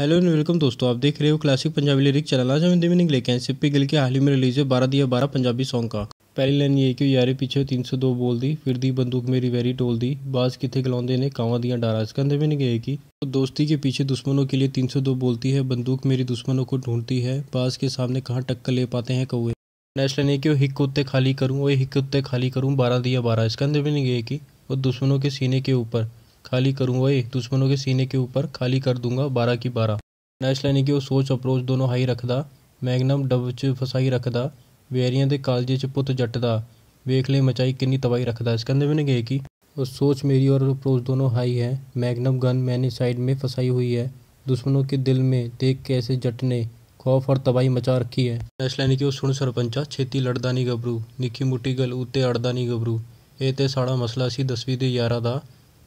hello and welcome दोस्तों आप देख रहे हो क्लासिक पंजाबी लिरिक चैनल आज हम हिंदी मीनिंग लेके हैं सिप्पी गिल के हाल ही में रिलीज है बारह दिया बारह पंजाबी सॉन्ग का पहली लाइन ये कि यारे पीछे तीन सौ दो बोल दी फिर दी बंदूक मेरी वेरी टोल दी बाज कितने गलाउंदे ने कावा दिया डारा कंधे में नहीं कि तो दोस्ती के पीछे दुश्मनों के लिए तीन सौ दो बोलती है बंदूक मेरी दुश्मनों को ढूंढती है बाज के सामने कहाँ टक्कर ले पाते हैं कौए नेक्स्ट लाइन ये कि हिक उत्ते खाली करूँ वो हिक उत्ते खाली करूँ बारह दिया बारह इसका अंदर में नहीं कि और दुश्मनों के सीने के ऊपर खाली करूँगा ये दुश्मनों के सीने के ऊपर खाली कर दूंगा बारह की बारह नैश लैनी की ओह् सोच अप्रोच दोनों हाई रखदा मैगनम डब च फसाई रखता वेरिया के कालजे च पुत जटदा ਵੇਖ ਲੈ मचाई ਕਿੰਨੀ तबाही रखता ਇਸ ਕਹਿੰਦੇ ਮੈਨੇ ਗਏ ਕਿ और सोच मेरी और अप्रोच दोनों हाई है मैगनम गन मैंने साइड में फंसाई हुई है दुश्मनों के दिल में देख कैसे जटने खौफ और तबाही मचा रखी है नैश लैनी की सुन सरपंचा छेती लड़दा नहीं गबरू निक्की मुट्टी गल उत्ते अड़दा नहीं गबरू ये तो ਸਾਡਾ मसला सी दसवीं के ਯਾਰਾਂ का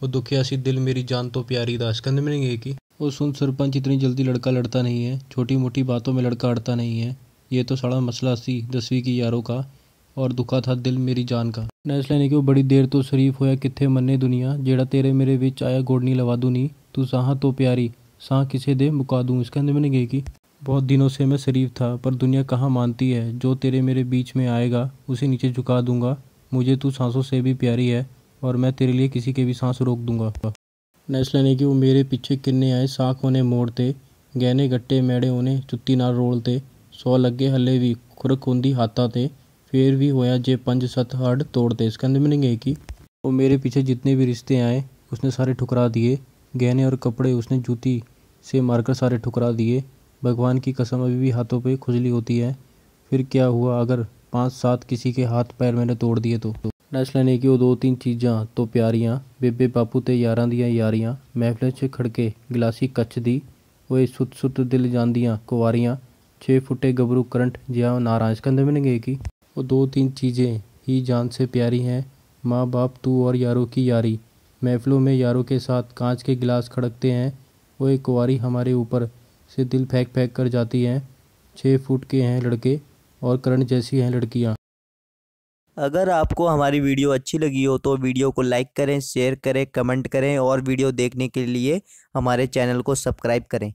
वो दुखिया सी दिल मेरी जान तो प्यारी दास कंध में नहीं गई कि वो सुन सरपंच इतनी जल्दी लड़का लड़ता नहीं है छोटी मोटी बातों में लड़का अड़ता नहीं है ये तो सारा मसला सी दसवीं की यारों का और दुखा था दिल मेरी जान का फैसला नहीं कि बड़ी देर तो शरीफ होया किथे मने दुनिया जेड़ा तेरे मेरे बिच आया गोडनी लवा दूनी तू सह तो प्यारी साह किसे दे मुका दूँ इसके अंदर मैंने गई कि बहुत दिनों से मैं शरीफ था पर दुनिया कहाँ मानती है जो तेरे मेरे बीच में आएगा उसे नीचे झुका दूंगा मुझे तू सांसों से भी प्यारी है और मैं तेरे लिए किसी के भी सांस रोक दूंगा नैसले ने कि वो मेरे पीछे किन्ने आए साख होने मोड़ते गहने गट्टे मैड़े होने चुत्ती नाल रोलते सौ ਲੱਗੇ ਹੱਲੇ ਵੀ ਖੁਰਕ ਹੁੰਦੀ ਹਾਤਾ ਤੇ ਫੇਰ ਵੀ ਹੋਇਆ ਜੇ ਪੰਜ ਸੱਤ ਹੱਡ ਤੋੜਦੇ ਸਕੰਦ में नहीं कि वो मेरे पीछे जितने भी रिश्ते आए उसने सारे ठुकरा दिए गहने और कपड़े उसने जूती से मारकर सारे ठुकरा दिए भगवान की कसम अभी भी हाथों पे खुजली होती है फिर क्या हुआ अगर पांच सात किसी के हाथ पैर मैंने तोड़ दिए तो ਨੱਚ ਲੈਣੇ ਕਿ दो तीन ਤਿੰਨ तो प्यारियाँ बेबे बापू ਬਾਪੂ यार ਯਾਰਾਂ यारियाँ महफिल से खड़के गिलासी कच्छ दी वो सुत सुत दिल जा ਜਾਂਦੀਆਂ छे फुटे ਫੁੱਟੇ गबरू करंट जहाँ नाराज कंधे में गए कि वो दो तीन चीज़ें ही जान से प्यारी हैं माँ बाप तू और यारों की यारी महफिलों में यारों के साथ कांच के गिलास खड़कते हैं वो एक कुंवारी हमारे ऊपर से दिल फेंक फेंक कर जाती हैं छः फुट के हैं लड़के और करंट जैसी हैं लड़कियाँ अगर आपको हमारी वीडियो अच्छी लगी हो तो वीडियो को लाइक करें शेयर करें कमेंट करें और वीडियो देखने के लिए हमारे चैनल को सब्सक्राइब करें